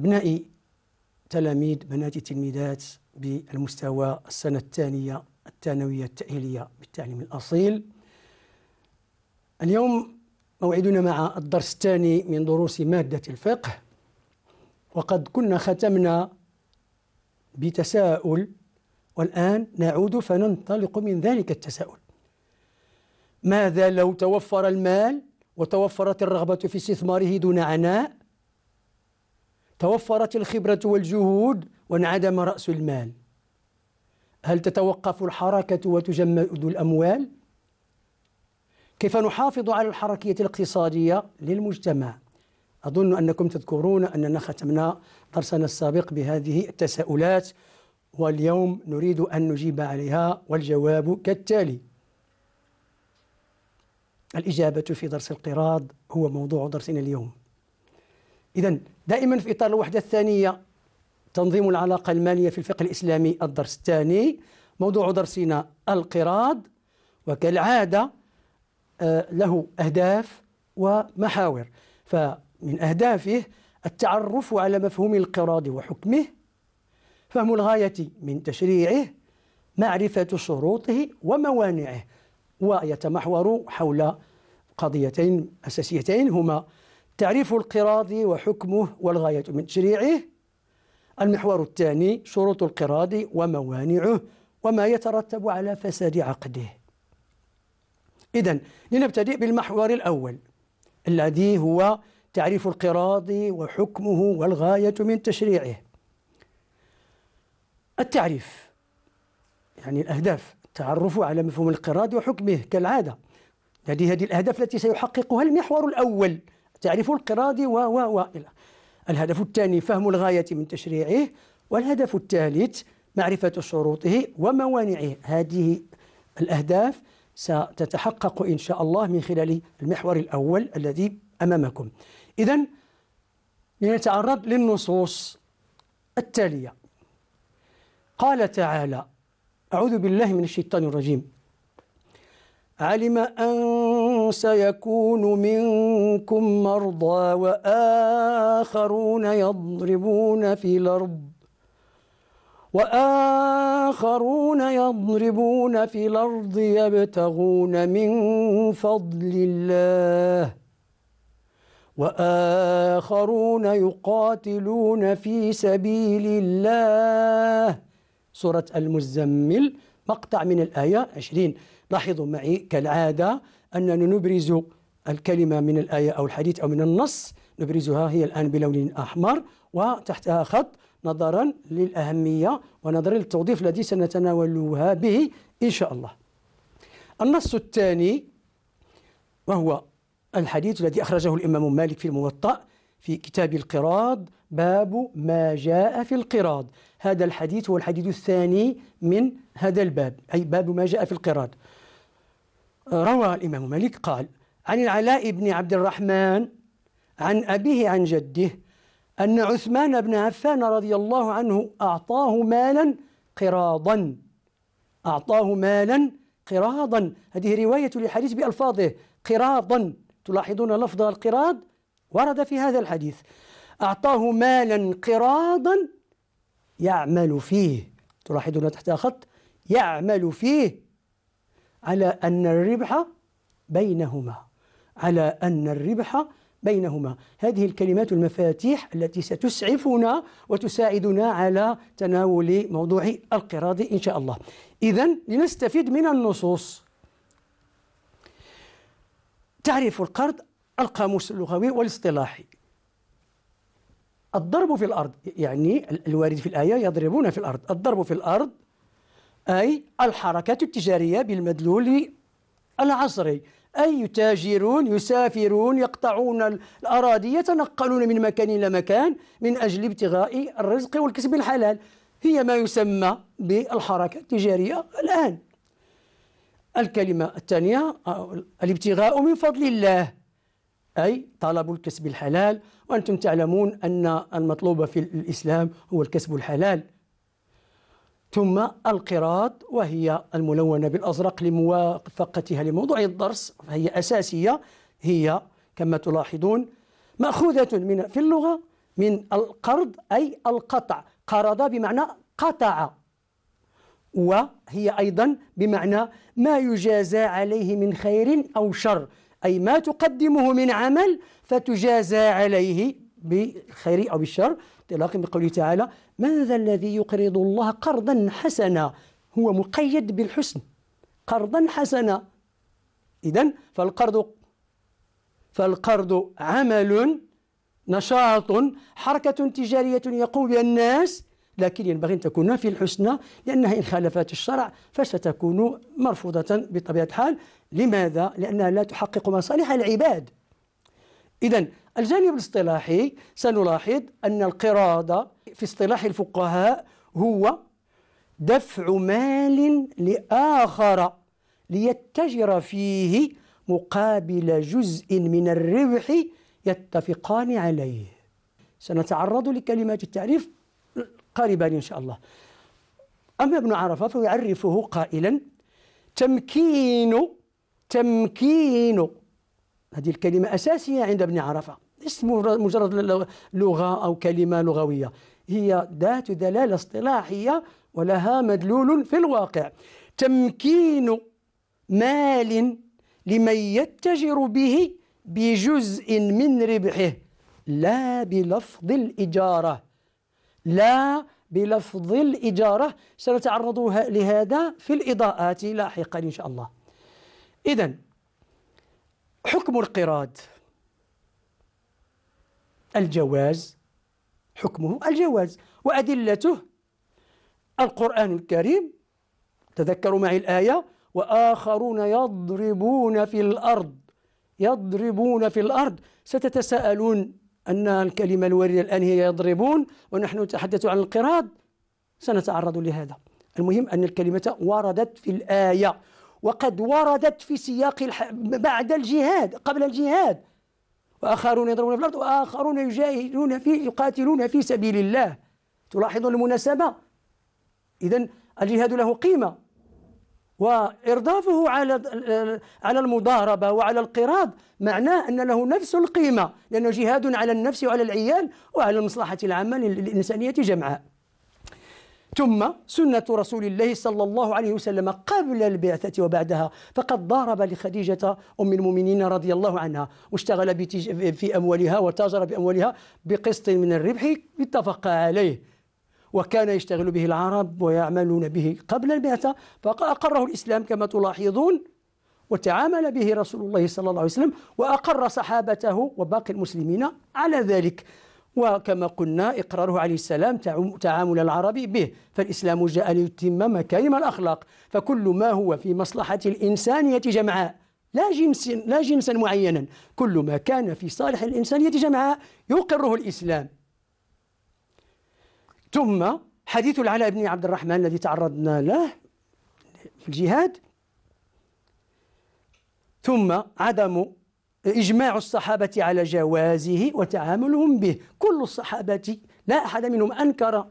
أبنائي تلاميذ بناتي تلميذات بالمستوى السنة الثانية الثانوية التأهيلية بالتعليم الأصيل اليوم موعدنا مع الدرس الثاني من دروس مادة الفقه وقد كنا ختمنا بتساؤل والآن نعود فننطلق من ذلك التساؤل ماذا لو توفر المال وتوفرت الرغبة في استثماره دون عناء توفرت الخبرة والجهود وانعدم رأس المال هل تتوقف الحركة وتجمد الأموال؟ كيف نحافظ على الحركية الاقتصادية للمجتمع؟ أظن أنكم تذكرون أننا ختمنا درسنا السابق بهذه التساؤلات واليوم نريد أن نجيب عليها والجواب كالتالي الإجابة في درس القراض هو موضوع درسنا اليوم إذا دائما في إطار الوحدة الثانية تنظيم العلاقة المالية في الفقه الإسلامي الدرس الثاني موضوع درسنا القراض وكالعادة آه، له أهداف ومحاور فمن أهدافه التعرف على مفهوم القراض وحكمه فهم الغاية من تشريعه معرفة شروطه وموانعه ويتمحور حول قضيتين أساسيتين هما تعريف القراض وحكمه والغاية من تشريعه المحور الثاني شروط القراض وموانعه وما يترتب على فساد عقده إذا لنبتدئ بالمحور الأول الذي هو تعريف القراض وحكمه والغاية من تشريعه التعريف يعني الأهداف التعرف على مفهوم القراض وحكمه كالعادة هذه هذه الأهداف التي سيحققها المحور الأول تعريف القراد و و الى الهدف الثاني فهم الغاية من تشريعه والهدف الثالث معرفة شروطه وموانعه هذه الأهداف ستتحقق إن شاء الله من خلال المحور الأول الذي أمامكم إذا لنتعرض للنصوص التالية قال تعالى أعوذ بالله من الشيطان الرجيم علم أن سيكون منكم مرضى وآخرون يضربون في الأرض وآخرون يضربون في الأرض يبتغون من فضل الله وآخرون يقاتلون في سبيل الله سورة المزمل مقطع من الآية 20 لاحظوا معي كالعادة أننا نبرز الكلمة من الآية أو الحديث أو من النص نبرزها هي الآن بلون أحمر وتحتها خط نظرا للأهمية ونظرا للتوظيف الذي سنتناولها به إن شاء الله النص الثاني وهو الحديث الذي أخرجه الإمام مالك في الموطأ في كتاب القراض باب ما جاء في القراض هذا الحديث هو الحديث الثاني من هذا الباب أي باب ما جاء في القراض روى الإمام مالك قال عن العلاء بن عبد الرحمن عن أبيه عن جده أن عثمان بن عفان رضي الله عنه أعطاه مالا قراضا أعطاه مالا قراضا هذه رواية للحديث بألفاظه قراضا تلاحظون لفظ القراض ورد في هذا الحديث أعطاه مالا قراضا يعمل فيه تلاحظون تحت خط يعمل فيه على أن الربح بينهما على أن الربح بينهما هذه الكلمات المفاتيح التي ستسعفنا وتساعدنا على تناول موضوع القراض إن شاء الله إذا لنستفيد من النصوص تعريف القرض القاموس اللغوي والاصطلاحي الضرب في الأرض يعني الوارد في الآية يضربون في الأرض الضرب في الأرض أي الحركة التجارية بالمدلول العصري أي يتاجرون يسافرون يقطعون الأراضي يتنقلون من مكان إلى مكان من أجل ابتغاء الرزق والكسب الحلال هي ما يسمى بالحركة التجارية الآن الكلمة الثانية الابتغاء من فضل الله أي طلب الكسب الحلال وأنتم تعلمون أن المطلوب في الإسلام هو الكسب الحلال ثم القراط وهي الملونة بالأزرق لموافقتها لموضوع الدرس فهي أساسية هي كما تلاحظون مأخوذة من في اللغة من القرض أي القطع قرض بمعنى قطع وهي أيضا بمعنى ما يجازى عليه من خير أو شر أي ما تقدمه من عمل فتجازى عليه بالخير أو بالشر تلاقي بقوله تعالى من ذا الذي يقرض الله قرضا حسنا هو مقيد بالحسن قرضا حسنا إذا فالقرض فالقرض عمل نشاط حركة تجارية يقوم بها الناس لكن ينبغي أن تكون في الحسنى لأنها إن خالفت الشرع فستكون مرفوضة بطبيعة الحال لماذا؟ لأنها لا تحقق مصالح العباد إذا الجانب الاصطلاحي سنلاحظ أن القرادة في اصطلاح الفقهاء هو دفع مال لآخر ليتجر فيه مقابل جزء من الربح يتفقان عليه سنتعرض لكلمات التعريف قريبا إن شاء الله أما ابن عرفة فيعرفه قائلا تمكين تمكين هذه الكلمة أساسية عند ابن عرفة ليست مجرد لغة أو كلمة لغوية هي ذات دلالة اصطلاحية ولها مدلول في الواقع تمكين مال لمن يتجر به بجزء من ربحه لا بلفظ الإجارة لا بلفظ الإجارة سنتعرض لهذا في الإضاءات لاحقا إن شاء الله إذا حكم القراد الجواز حكمه الجواز وأدلته القرآن الكريم تذكروا معي الآية وآخرون يضربون في الأرض يضربون في الأرض ستتساءلون أن الكلمة الواردة الآن هي يضربون ونحن نتحدث عن القراد سنتعرض لهذا المهم أن الكلمة وردت في الآية وقد وردت في سياق الح... بعد الجهاد قبل الجهاد وآخرون يضربون في الأرض وآخرون يجاهدون في يقاتلون في سبيل الله تلاحظون المناسبة إذا الجهاد له قيمة وإرضافه على على المضاربة وعلى القراض معناه أن له نفس القيمة لأنه جهاد على النفس وعلى العيال وعلى المصلحة العامة للإنسانية جمعاء ثم سنة رسول الله صلى الله عليه وسلم قبل البعثة وبعدها فقد ضارب لخديجة أم المؤمنين رضي الله عنها واشتغل في أموالها وتاجر بأموالها بقسط من الربح اتفق عليه وكان يشتغل به العرب ويعملون به قبل البعثة فأقره الإسلام كما تلاحظون وتعامل به رسول الله صلى الله عليه وسلم وأقر صحابته وباقي المسلمين على ذلك وكما قلنا إقراره عليه السلام تعامل العربي به فالإسلام جاء ليتم مكارم الأخلاق فكل ما هو في مصلحة الإنسانية جمعاء لا جنس لا جنسا معينا كل ما كان في صالح الإنسانية جمعاء يقره الإسلام ثم حديث العلاء بن عبد الرحمن الذي تعرضنا له في الجهاد ثم عدم إجماع الصحابة على جوازه وتعاملهم به كل الصحابة لا أحد منهم أنكر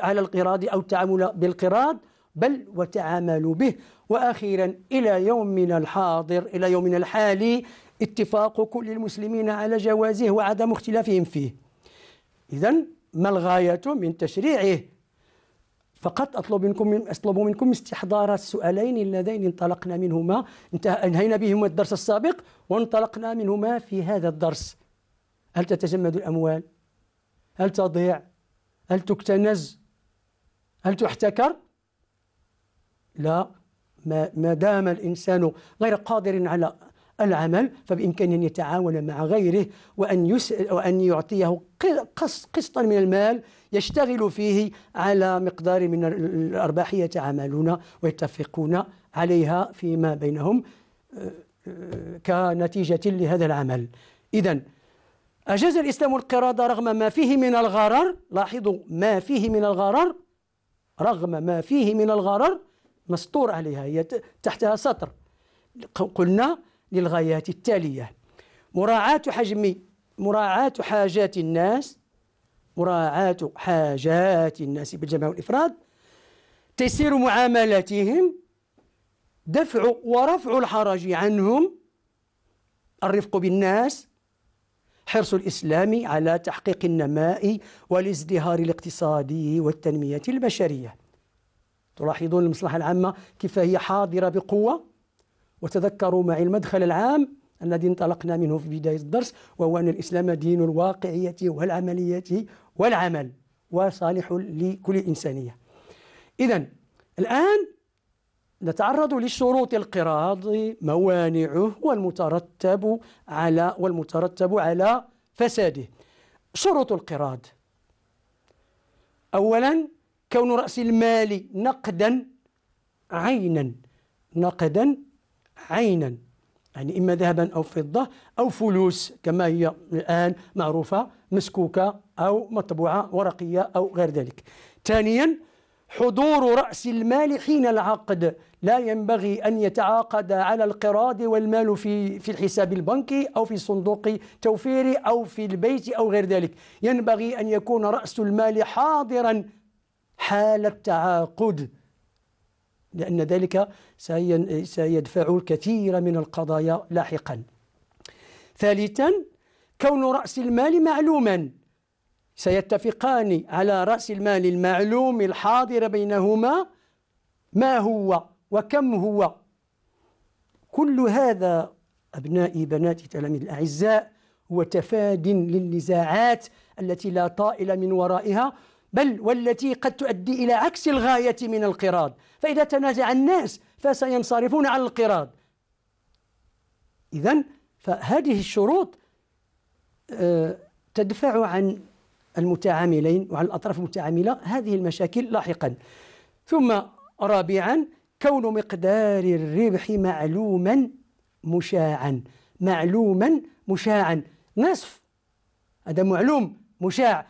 على القراض أو التعامل بالقراض بل وتعاملوا به وأخيرا إلى يومنا الحاضر إلى يومنا الحالي اتفاق كل المسلمين على جوازه وعدم اختلافهم فيه إذا ما الغاية من تشريعه فقط أطلب منكم أطلب منكم استحضار السؤالين اللذين انطلقنا منهما انهينا بهما الدرس السابق وانطلقنا منهما في هذا الدرس هل تتجمد الأموال؟ هل تضيع؟ هل تكتنز؟ هل تحتكر؟ لا ما دام الإنسان غير قادر على العمل فبإمكانه أن يتعاون مع غيره وأن, وأن يعطيه قسطا من المال يشتغل فيه على مقدار من الأرباح يتعاملون ويتفقون عليها فيما بينهم آه، آه، كنتيجة لهذا العمل إذا أجاز الإسلام القراض رغم ما فيه من الغرر لاحظوا ما فيه من الغرر رغم ما فيه من الغرر مسطور عليها هي تحتها سطر قلنا للغايات التالية مراعاة حجم مراعاة حاجات الناس مراعاة حاجات الناس بالجمع والإفراد تيسير معاملاتهم دفع ورفع الحرج عنهم الرفق بالناس حرص الإسلام على تحقيق النماء والازدهار الاقتصادي والتنمية البشرية تلاحظون المصلحة العامة كيف هي حاضرة بقوة وتذكروا معي المدخل العام الذي انطلقنا منه في بداية الدرس وهو أن الإسلام دين الواقعية والعملية والعمل وصالح لكل إنسانية إذا الآن نتعرض لشروط القراض موانعه والمترتب على والمترتب على فساده شروط القراض أولا كون رأس المال نقدا عينا نقدا عينا يعني إما ذهبا أو فضة أو فلوس كما هي الآن معروفة مسكوكة أو مطبوعة ورقية أو غير ذلك ثانيا حضور رأس المال حين العقد لا ينبغي أن يتعاقد على القراض والمال في في الحساب البنكي أو في صندوق توفيري أو في البيت أو غير ذلك ينبغي أن يكون رأس المال حاضرا حال التعاقد لأن ذلك سيدفع الكثير من القضايا لاحقا ثالثا كون رأس المال معلوما سيتفقان على رأس المال المعلوم الحاضر بينهما ما هو وكم هو كل هذا أبنائي بناتي تلاميذ الأعزاء هو تفاد للنزاعات التي لا طائل من ورائها بل والتي قد تؤدي إلى عكس الغاية من القراض فإذا تنازع الناس فسينصرفون على القراض إذا فهذه الشروط تدفع عن المتعاملين وعن الأطراف المتعاملة هذه المشاكل لاحقا ثم رابعا كون مقدار الربح معلوما مشاعا معلوما مشاعا نصف هذا معلوم مشاع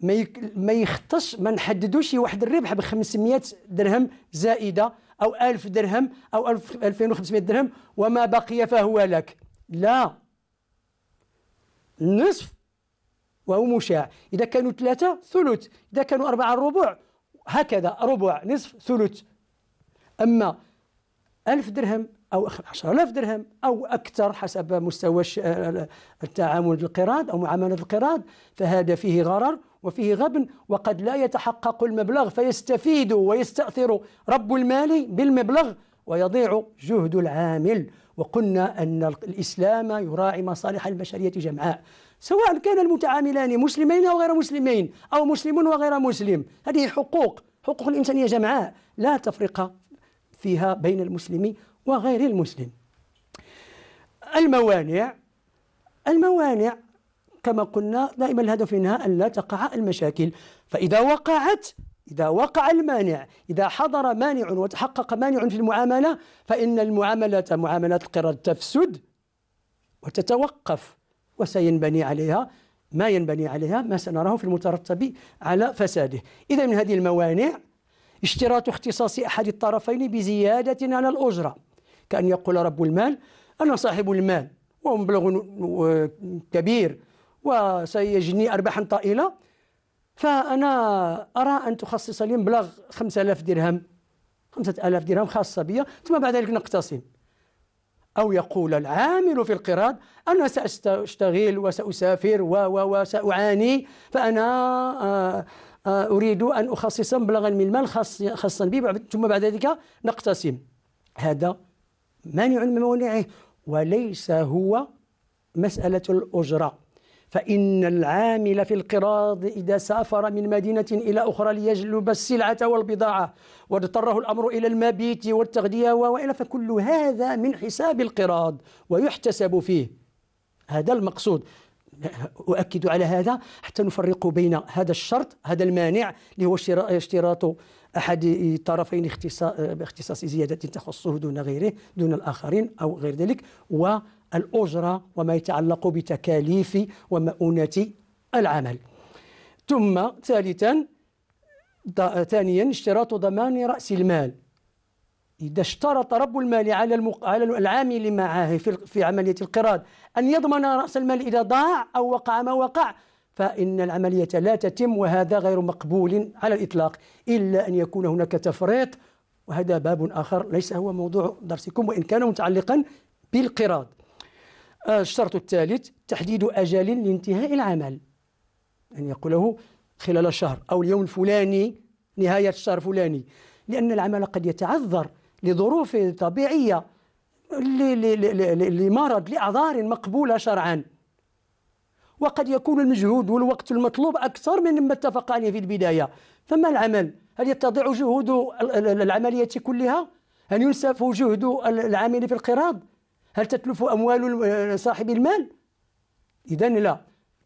ما ما يختص ما نحددوش واحد الربح ب 500 درهم زائده او 1000 درهم او 2500 درهم وما بقي فهو لك لا نصف وهو مشاع إذا كانوا ثلاثة ثلث إذا كانوا أربعة ربع هكذا ربع نصف ثلث أما ألف درهم أو 10000 درهم أو أكثر حسب مستوى التعامل القراض أو معاملة القراض فهذا فيه غرر وفيه غبن وقد لا يتحقق المبلغ فيستفيد ويستأثر رب المال بالمبلغ ويضيع جهد العامل وقلنا أن الإسلام يراعي مصالح البشرية جمعاء سواء كان المتعاملان مسلمين أو غير مسلمين أو مسلم وغير مسلم هذه حقوق حقوق الإنسانية جمعاء لا تفرقة فيها بين المسلم وغير المسلم الموانع الموانع كما قلنا دائما الهدف منها أن لا تقع المشاكل فإذا وقعت إذا وقع المانع إذا حضر مانع وتحقق مانع في المعاملة فإن المعاملة معاملات القرض تفسد وتتوقف وسينبني عليها ما ينبني عليها ما سنراه في المترتب على فساده إذا من هذه الموانع اشتراط اختصاص أحد الطرفين بزيادة على الأجرة كأن يقول رب المال أنا صاحب المال ومبلغ كبير وسيجني أرباحا طائلة فأنا أرى أن تخصص لي مبلغ 5000 درهم 5000 درهم خاصة بي ثم بعد ذلك نقتسم أو يقول العامل في القراض أنا سأشتغل وسأسافر و و وسأعاني فأنا آه، آه، أريد أن أخصص مبلغا من المال خاصا بي ثم بعد ذلك نقتسم هذا مانع من موانعه وليس هو مسألة الأجرة فإن العامل في القراض إذا سافر من مدينة إلى أخرى ليجلب السلعة والبضاعة واضطره الأمر إلى المبيت والتغذية وإلى فكل هذا من حساب القراض ويحتسب فيه هذا المقصود أؤكد على هذا حتى نفرق بين هذا الشرط هذا المانع اللي هو اشتراط أحد الطرفين باختصاص زيادة تخصه دون غيره دون الآخرين أو غير ذلك و الأجرة وما يتعلق بتكاليف ومؤونة العمل ثم ثالثا ثانيا اشتراط ضمان رأس المال إذا اشترط رب المال على على العامل معه في في عملية القراض أن يضمن رأس المال إذا ضاع أو وقع ما وقع فإن العملية لا تتم وهذا غير مقبول على الإطلاق إلا أن يكون هناك تفريط وهذا باب آخر ليس هو موضوع درسكم وإن كان متعلقا بالقراض آه، الشرط الثالث تحديد أجل لانتهاء العمل أن يعني يقوله خلال الشهر أو اليوم الفلاني نهاية الشهر فلاني لأن العمل قد يتعذر لظروف طبيعية لمرض لأعذار مقبولة شرعا وقد يكون المجهود والوقت المطلوب أكثر من ما اتفق عليه في البداية فما العمل؟ هل يتضع جهود العملية كلها؟ هل ينسف جهد العامل في القراض؟ هل تتلف أموال آه، صاحب المال؟ إذا لا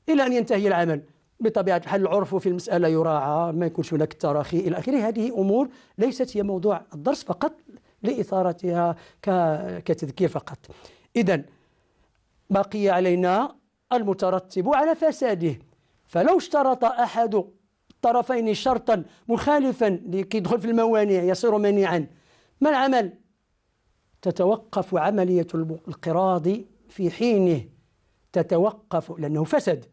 إلى أن ينتهي العمل بطبيعة الحال العرف في المسألة يراعى ما يكونش هناك التراخي إلى آخره هذه أمور ليست هي موضوع الدرس فقط لإثارتها كتذكير فقط إذا بقي علينا المترتب على فساده فلو اشترط أحد الطرفين شرطا مخالفا لكي يدخل في الموانع يصير منيعا ما العمل تتوقف عملية القراض في حينه تتوقف لأنه فسد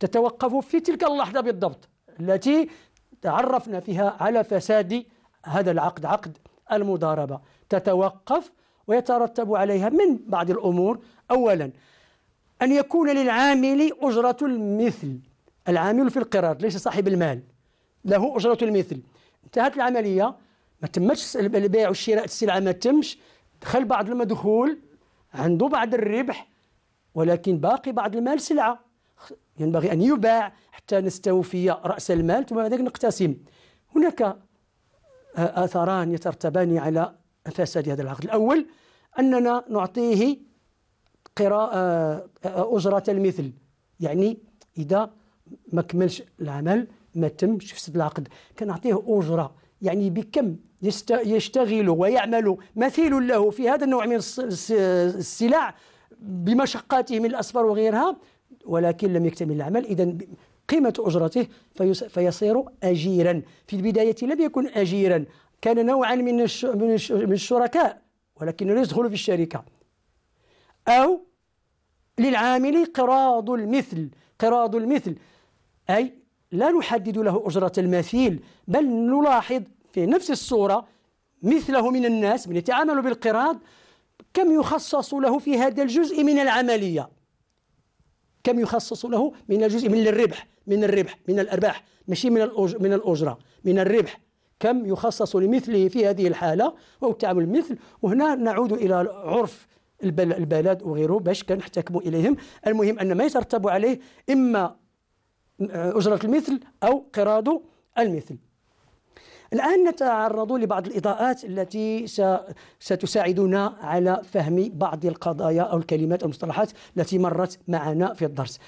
تتوقف في تلك اللحظة بالضبط التي تعرفنا فيها على فساد هذا العقد عقد المضاربة تتوقف ويترتب عليها من بعض الأمور أولا أن يكون للعامل أجرة المثل العامل في القرار ليس صاحب المال له أجرة المثل انتهت العملية ما تمش البيع والشراء السلعة ما تمش دخل بعض المدخول عنده بعض الربح ولكن باقي بعض المال سلعة ينبغي أن يباع حتى نستوفي رأس المال ثم بعد ذلك نقتسم هناك آه، آثاران يترتبان على فساد هذا العقد الأول أننا نعطيه قراءة آه، أجرة آه، المثل يعني إذا ما كملش العمل ما تمش فسد العقد كنعطيه أجرة يعني بكم يشتغل ويعمل مثيل له في هذا النوع من السلع بمشقاته من الاصفر وغيرها ولكن لم يكتمل العمل إذا قيمة أجرته فيصير أجيرا في البداية لم يكن أجيرا كان نوعا من من الشركاء ولكنه يدخل في الشركة أو للعامل قراض المثل قراض المثل أي لا نحدد له أجرة المثيل بل نلاحظ في نفس الصورة مثله من الناس من يتعامل بالقراض كم يخصص له في هذا الجزء من العملية كم يخصص له من الجزء من الربح من الربح من الأرباح ماشي من من الأجرة من الربح كم يخصص لمثله في هذه الحالة أو التعامل مثل وهنا نعود إلى عرف البلد وغيره باش كنحتكموا إليهم المهم أن ما يترتب عليه إما أجرة المثل أو قراض المثل الآن نتعرض لبعض الإضاءات التي ستساعدنا على فهم بعض القضايا أو الكلمات أو المصطلحات التي مرت معنا في الدرس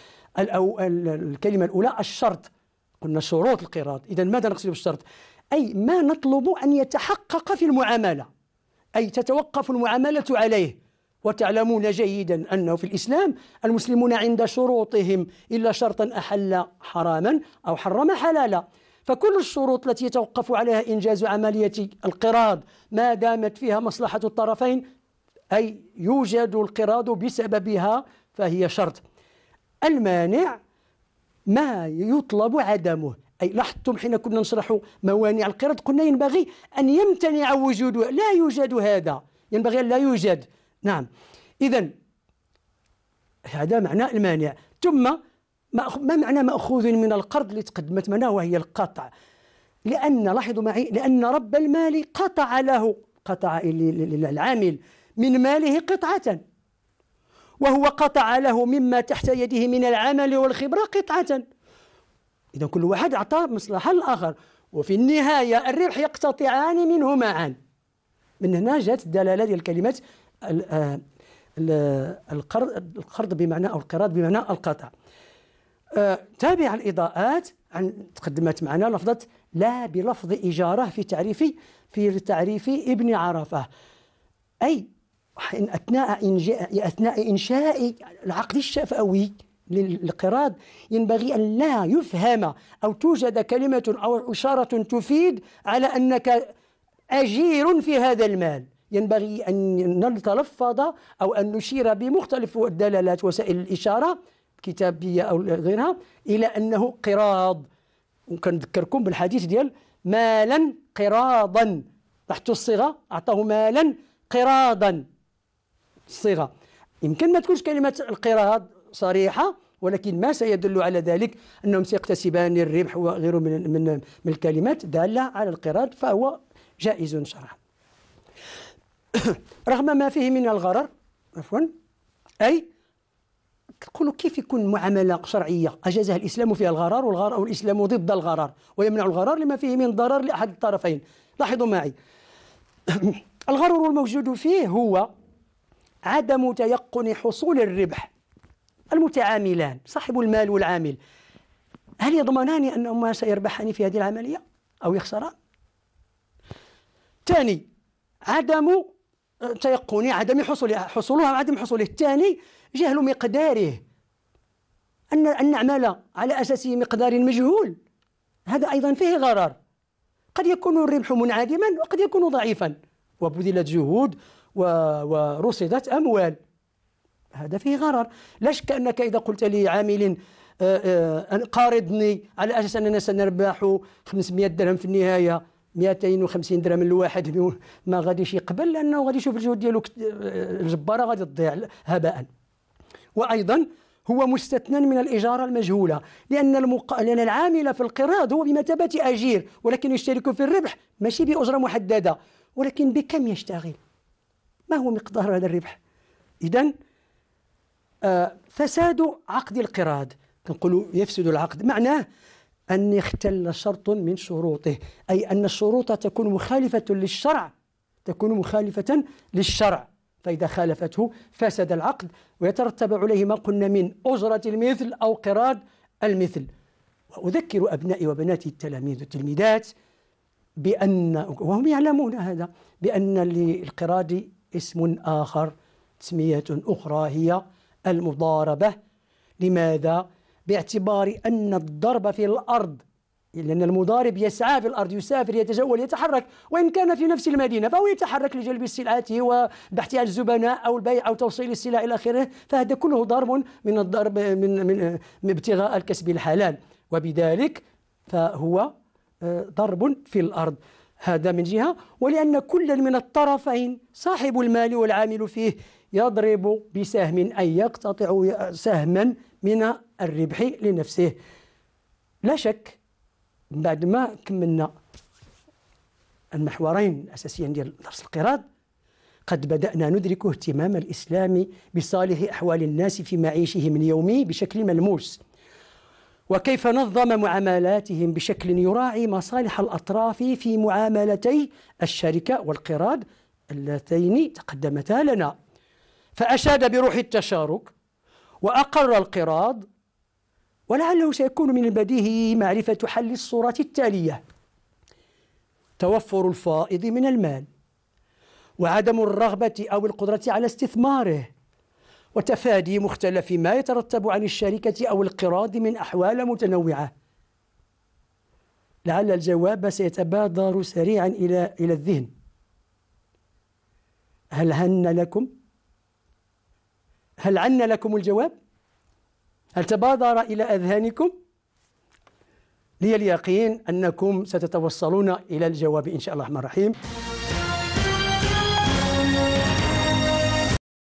الكلمة الأولى الشرط قلنا شروط القراض إذا ماذا نقصد بالشرط؟ أي ما نطلب أن يتحقق في المعاملة أي تتوقف المعاملة عليه وتعلمون جيدا أنه في الإسلام المسلمون عند شروطهم إلا شرطا أحل حراما أو حرم حلالا فكل الشروط التي يتوقف عليها إنجاز عملية القراض ما دامت فيها مصلحة الطرفين أي يوجد القراض بسببها فهي شرط المانع ما يطلب عدمه أي لاحظتم حين كنا نشرح موانع القراض قلنا ينبغي أن يمتنع وجوده لا يوجد هذا ينبغي أن لا يوجد نعم إذا هذا معنى المانع ثم ما معنى مأخوذ من القرض اللي تقدمت معنا وهي القطع لأن لاحظوا معي لأن رب المال قطع له قطع العامل من ماله قطعة وهو قطع له مما تحت يده من العمل والخبرة قطعة إذا كل واحد أعطى مصلحة للآخر وفي النهاية الربح يقتطعان منه معا من هنا جاءت الدلالة ديال كلمة آه، القرض بمعنى أو القراض بمعنى القطع آه، تابع الإضاءات عن تقدمت معنا لفظة لا بلفظ إجارة في تعريف في تعريف ابن عرفة أي إن أثناء أثناء إنشاء العقد الشفوي للقراض ينبغي أن لا يفهم أو توجد كلمة أو إشارة تفيد على أنك أجير في هذا المال ينبغي أن نتلفظ أو أن نشير بمختلف الدلالات وسائل الإشارة الكتابية أو غيرها إلى أنه قراض وكنذكركم بالحديث ديال مالا قراضا تحت الصيغة أعطاه مالا قراضا الصيغة يمكن ما تكونش كلمة القراض صريحة ولكن ما سيدل على ذلك أنهم سيقتسبان الربح وغيره من, من, من الكلمات دالة على القراض فهو جائز شرعا رغم ما فيه من الغرر عفوا أي تقولوا كيف يكون معاملة شرعية أجازها الإسلام فيها الغرار والغرار والإسلام ضد الغرار ويمنع الغرار لما فيه من ضرر لأحد الطرفين لاحظوا معي الغرر الموجود فيه هو عدم تيقن حصول الربح المتعاملان صاحب المال والعامل هل يضمنان أنهما سيربحان في هذه العملية أو يخسران؟ ثاني عدم تيقني عدم حصولها حصولها وعدم حصوله الثاني جهل مقداره أن أن نعمل على أساس مقدار مجهول هذا أيضا فيه غرر قد يكون الربح منعدما وقد يكون ضعيفا وبذلت جهود ورصدت أموال هذا فيه غرر لا شك أنك إذا قلت لعامل آه، آه، قارضني على أساس أننا سنربح 500 درهم في النهاية 250 درهم الواحد ما غاديش يقبل لانه غادي يشوف الجهود ديالو الجباره غادي تضيع هباء وايضا هو مستثنى من الإجارة المجهولة لأن, المق... لأن العامل في القراض هو بمثابة أجير ولكن يشترك في الربح ماشي بأجرة محددة ولكن بكم يشتغل ما هو مقدار هذا الربح إذا آه فساد عقد القراض كنقولوا يفسد العقد معناه أن يختل شرط من شروطه أي أن الشروط تكون مخالفة للشرع تكون مخالفة للشرع فإذا خالفته فسد العقد ويترتب عليه ما قلنا من أجرة المثل أو قراد المثل وأذكر أبنائي وبناتي التلاميذ والتلميذات بأن وهم يعلمون هذا بأن للقراد اسم آخر تسمية أخرى هي المضاربة لماذا؟ باعتبار أن الضرب في الأرض لأن المضارب يسعى في الأرض يسافر يتجول يتحرك وإن كان في نفس المدينة فهو يتحرك لجلب السلعات وبحث عن الزبناء أو البيع أو توصيل السلع إلى آخره فهذا كله ضرب من الضرب من من, من ابتغاء الكسب الحلال وبذلك فهو آه، ضرب في الأرض هذا من جهة ولأن كل من الطرفين صاحب المال والعامل فيه يضرب بسهم أي يقتطع سهما من الربح لنفسه لا شك بعد ما كملنا المحورين الأساسيين ديال درس القراض قد بدأنا ندرك اهتمام الإسلام بصالح أحوال الناس في معيشهم اليومي بشكل ملموس وكيف نظم معاملاتهم بشكل يراعي مصالح الأطراف في معاملتي الشركة والقراض اللتين تقدمتا لنا فأشاد بروح التشارك وأقر القراض ولعله سيكون من البديهي معرفة حل الصورة التالية توفر الفائض من المال وعدم الرغبة أو القدرة على استثماره وتفادي مختلف ما يترتب عن الشركة أو القراض من أحوال متنوعة لعل الجواب سيتبادر سريعا إلى إلى الذهن هل هن لكم؟ هل عن لكم الجواب؟ هل تبادر إلى أذهانكم؟ لي اليقين أنكم ستتوصلون إلى الجواب إن شاء الله الرحمن الرحيم